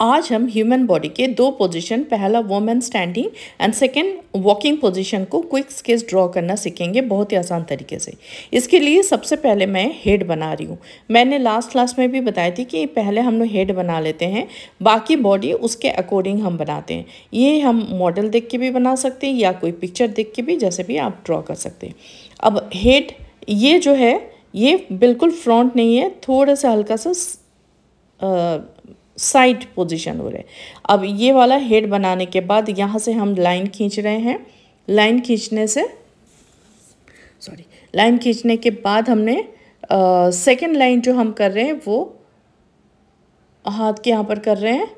आज हम human body के दो पोजीशन पहला women standing and second walking position को क्विक स्केच ड्रॉ करना सीखेंगे बहुत ही आसान तरीके से इसके लिए सबसे पहले मैं हेड बना रही हूँ मैंने लास्ट क्लास में भी बताई थी कि पहले हम लोग हेड बना लेते हैं बाकी बॉडी उसके अकॉर्डिंग हम बनाते हैं ये हम मॉडल देख के भी बना सकते हैं या कोई पिक्चर देख के भी जैसे भी आप ड्रॉ कर सकते हैं अब हेड ये जो है ये बिल्कुल फ्रंट नहीं है थोड़ा सा हल्का सा साइड पोजीशन हो रहे अब ये वाला हेड बनाने के बाद यहाँ से हम लाइन खींच रहे हैं लाइन खींचने से सॉरी लाइन खींचने के बाद हमने सेकेंड uh, लाइन जो हम कर रहे हैं वो हाथ के यहाँ पर कर रहे हैं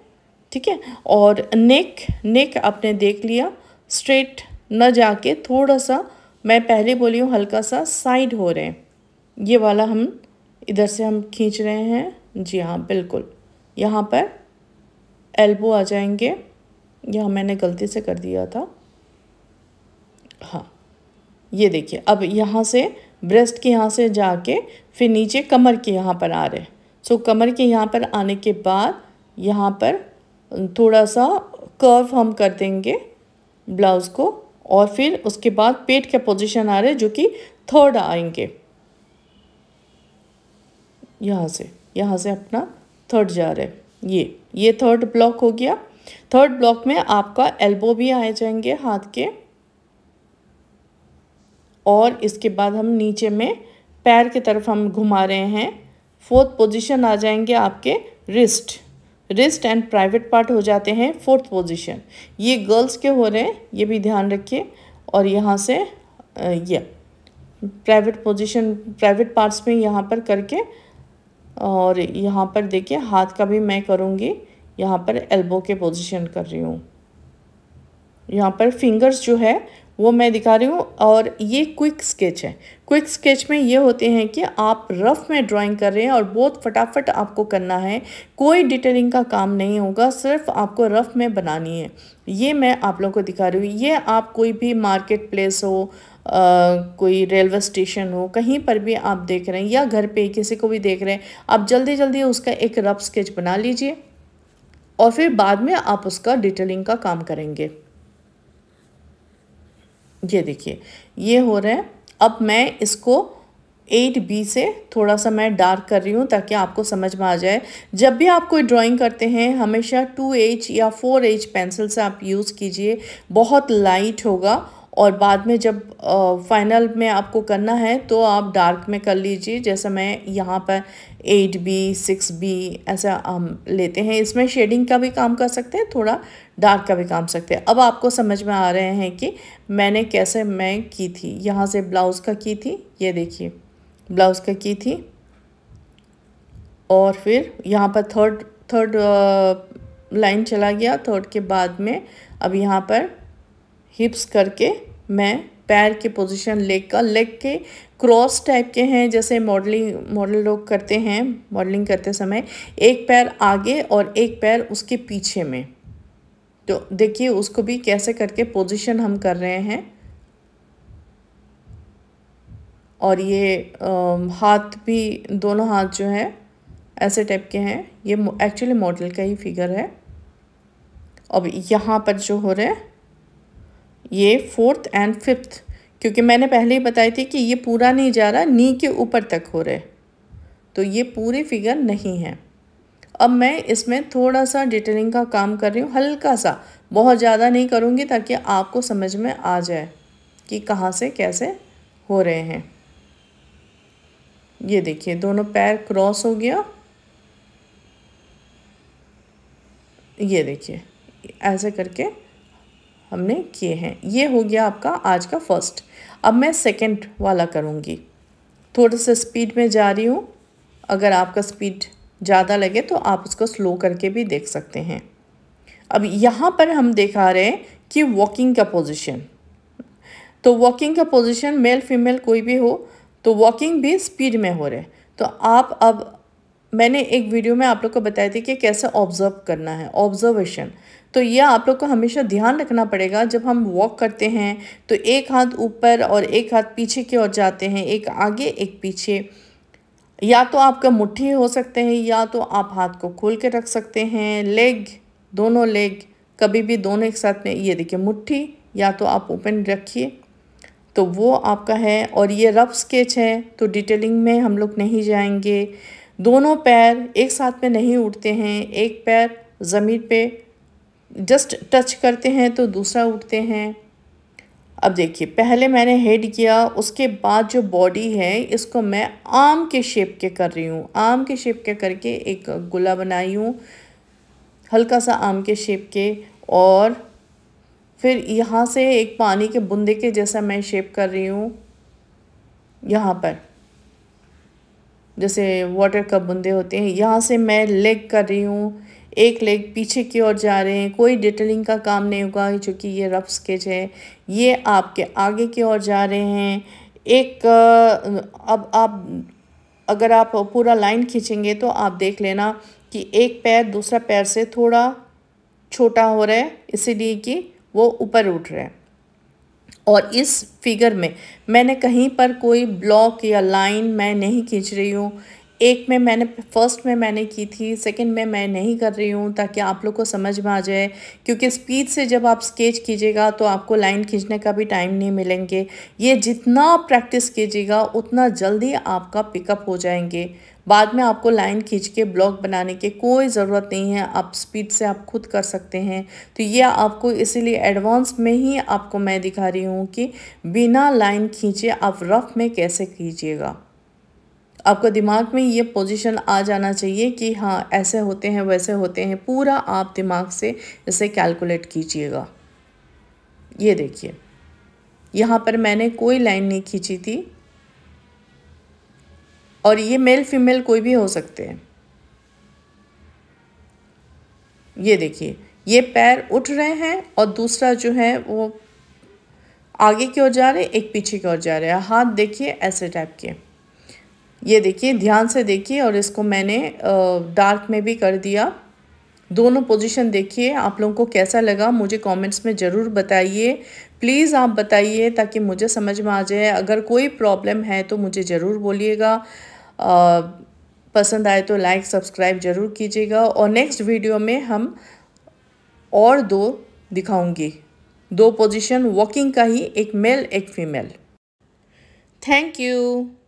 ठीक है और नेक नेक आपने देख लिया स्ट्रेट न जाके थोड़ा सा मैं पहले बोली हूँ हल्का सा साइड हो रहे हैं ये वाला हम इधर से हम खींच रहे हैं जी हाँ बिल्कुल यहाँ पर एल्बो आ जाएंगे यहाँ मैंने गलती से कर दिया था हाँ ये देखिए अब यहाँ से ब्रेस्ट के यहाँ से जाके फिर नीचे कमर के यहाँ पर आ रहे सो so, कमर के यहाँ पर आने के बाद यहाँ पर थोड़ा सा कर्व हम कर देंगे ब्लाउज़ को और फिर उसके बाद पेट के पोजीशन आ रहे जो कि थर्ड आएंगे यहाँ से यहाँ से अपना थर्ड जा रहा है ये ये थर्ड ब्लॉक हो गया थर्ड ब्लॉक में आपका एल्बो भी आए जाएंगे हाथ के और इसके बाद हम नीचे में पैर की तरफ हम घुमा रहे हैं फोर्थ पोजीशन आ जाएंगे आपके wrist wrist and private part हो जाते हैं फोर्थ पोजीशन ये गर्ल्स के हो रहे हैं ये भी ध्यान रखिए और यहाँ से ये प्राइवेट पोजीशन प्राइवेट पार्ट्स में यहाँ पर करके और यहाँ पर देखिए हाथ का भी मैं करूँगी यहाँ पर एल्बो के पोजीशन कर रही हूँ यहाँ पर फिंगर्स जो है वो मैं दिखा रही हूँ और ये क्विक स्केच है क्विक स्केच में ये होते हैं कि आप रफ में ड्राइंग कर रहे हैं और बहुत फटाफट आपको करना है कोई डिटेलिंग का काम नहीं होगा सिर्फ आपको रफ में बनानी है ये मैं आप लोगों को दिखा रही हूँ ये आप कोई भी मार्केट प्लेस हो कोई रेलवे स्टेशन हो कहीं पर भी आप देख रहे हैं या घर पे किसी को भी देख रहे हैं आप जल्दी जल्दी उसका एक रफ स्केच बना लीजिए और फिर बाद में आप उसका डिटेलिंग का काम करेंगे ये देखिए ये हो रहा है अब मैं इसको एट बी से थोड़ा सा मैं डार्क कर रही हूँ ताकि आपको समझ में आ जाए जब भी आप कोई ड्राइंग करते हैं हमेशा टू एच या फोर एच पेंसिल से आप यूज़ कीजिए बहुत लाइट होगा और बाद में जब फाइनल में आपको करना है तो आप डार्क में कर लीजिए जैसे मैं यहाँ पर एट बी सिक्स बी ऐसा हम लेते हैं इसमें शेडिंग का भी काम कर सकते हैं थोड़ा डार्क का भी काम सकते हैं अब आपको समझ में आ रहे हैं कि मैंने कैसे मैं की थी यहाँ से ब्लाउज़ का की थी ये देखिए ब्लाउज़ का की थी और फिर यहाँ पर थर्ड थर्ड लाइन चला गया थर्ड के बाद में अब यहाँ पर हिप्स करके मैं पैर के पोजीशन लेग का लेग के क्रॉस टाइप के हैं जैसे मॉडलिंग मॉडल लोग करते हैं मॉडलिंग करते समय एक पैर आगे और एक पैर उसके पीछे में तो देखिए उसको भी कैसे करके पोजीशन हम कर रहे हैं और ये आ, हाथ भी दोनों हाथ जो है ऐसे टाइप के हैं ये एक्चुअली मॉडल का ही फिगर है अब यहाँ पर जो हो रहा है ये फोर्थ एंड फिफ्थ क्योंकि मैंने पहले ही बताई थी कि ये पूरा नहीं जा रहा नी के ऊपर तक हो रहे तो ये पूरी फिगर नहीं है अब मैं इसमें थोड़ा सा डिटेलिंग का काम कर रही हूँ हल्का सा बहुत ज़्यादा नहीं करूँगी ताकि आपको समझ में आ जाए कि कहाँ से कैसे हो रहे हैं ये देखिए दोनों पैर क्रॉस हो गया ये देखिए ऐसे करके हमने किए हैं ये हो गया आपका आज का फर्स्ट अब मैं सेकंड वाला करूँगी थोड़ा सा स्पीड में जा रही हूँ अगर आपका स्पीड ज़्यादा लगे तो आप उसको स्लो करके भी देख सकते हैं अब यहाँ पर हम दिखा रहे हैं कि वॉकिंग का पोजीशन तो वॉकिंग का पोजीशन मेल फीमेल कोई भी हो तो वॉकिंग भी स्पीड में हो रहे तो आप अब मैंने एक वीडियो में आप लोग को बताया थी कि कैसे ऑब्ज़र्व करना है ऑब्जर्वेशन तो यह आप लोग को हमेशा ध्यान रखना पड़ेगा जब हम वॉक करते हैं तो एक हाथ ऊपर और एक हाथ पीछे की ओर जाते हैं एक आगे एक पीछे या तो आपका मुट्ठी हो सकते हैं या तो आप हाथ को खोल के रख सकते हैं लेग दोनों लेग कभी भी दोनों एक साथ में ये देखिए मुट्ठी या तो आप ओपन रखिए तो वो आपका है और ये रफ स्केच है तो डिटेलिंग में हम लोग नहीं जाएंगे दोनों पैर एक साथ में नहीं उठते हैं एक पैर ज़मीन पे जस्ट टच करते हैं तो दूसरा उठते हैं अब देखिए पहले मैंने हेड किया उसके बाद जो बॉडी है इसको मैं आम के शेप के कर रही हूँ आम के शेप के करके एक गुला बनाई हूँ हल्का सा आम के शेप के और फिर यहाँ से एक पानी के बूंदे के जैसा मैं शेप कर रही हूँ यहाँ पर जैसे वाटर का बूंदे होते हैं यहाँ से मैं लेग कर रही हूँ एक लेग पीछे की ओर जा रहे हैं कोई डिटेलिंग का काम नहीं होगा चूँकि ये रफ स्केच है ये आपके आगे की ओर जा रहे हैं एक अब आप अगर आप पूरा लाइन खींचेंगे तो आप देख लेना कि एक पैर दूसरा पैर से थोड़ा छोटा हो रहा है इसीलिए कि वो ऊपर उठ रहा है और इस फिगर में मैंने कहीं पर कोई ब्लॉक या लाइन मैं नहीं खींच रही हूँ एक में मैंने फ़र्स्ट में मैंने की थी सेकंड में मैं नहीं कर रही हूँ ताकि आप लोग को समझ में आ जाए क्योंकि स्पीड से जब आप स्केच कीजिएगा तो आपको लाइन खींचने का भी टाइम नहीं मिलेंगे ये जितना प्रैक्टिस कीजिएगा उतना जल्दी आपका पिकअप हो जाएंगे बाद में आपको लाइन खींच के ब्लॉक बनाने की कोई ज़रूरत नहीं है आप स्पीड से आप खुद कर सकते हैं तो ये आपको इसीलिए एडवांस में ही आपको मैं दिखा रही हूँ कि बिना लाइन खींचे आप रफ में कैसे कीजिएगा आपको आपका दिमाग में ये पोजीशन आ जाना चाहिए कि हाँ ऐसे होते हैं वैसे होते हैं पूरा आप दिमाग से इसे कैलकुलेट कीजिएगा ये देखिए यहाँ पर मैंने कोई लाइन नहीं खींची थी और ये मेल फीमेल कोई भी हो सकते हैं ये देखिए ये पैर उठ रहे हैं और दूसरा जो है वो आगे की ओर जा रहे हैं एक पीछे की ओर जा रहे हैं हाथ देखिए ऐसे टाइप के ये देखिए ध्यान से देखिए और इसको मैंने डार्क में भी कर दिया दोनों पोजीशन देखिए आप लोगों को कैसा लगा मुझे कमेंट्स में ज़रूर बताइए प्लीज़ आप बताइए ताकि मुझे समझ में आ जाए अगर कोई प्रॉब्लम है तो मुझे ज़रूर बोलिएगा पसंद आए तो लाइक सब्सक्राइब ज़रूर कीजिएगा और नेक्स्ट वीडियो में हम और दो दिखाऊंगी दो पोजीशन वॉकिंग का ही एक मेल एक फीमेल थैंक यू